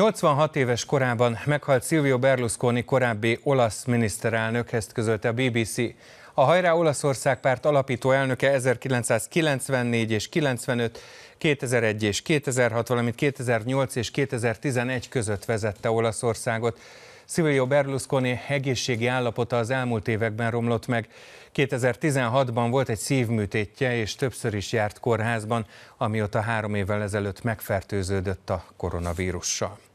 86 éves korában meghalt Silvio Berlusconi korábbi olasz miniszterelnök, ezt közölte a BBC. A Hajrá Olaszország párt alapító elnöke 1994 és 95, 2001 és 2006, valamint 2008 és 2011 között vezette Olaszországot. Silvio Berlusconi egészségi állapota az elmúlt években romlott meg. 2016-ban volt egy szívműtétje, és többször is járt kórházban, amióta három évvel ezelőtt megfertőződött a koronavírussal.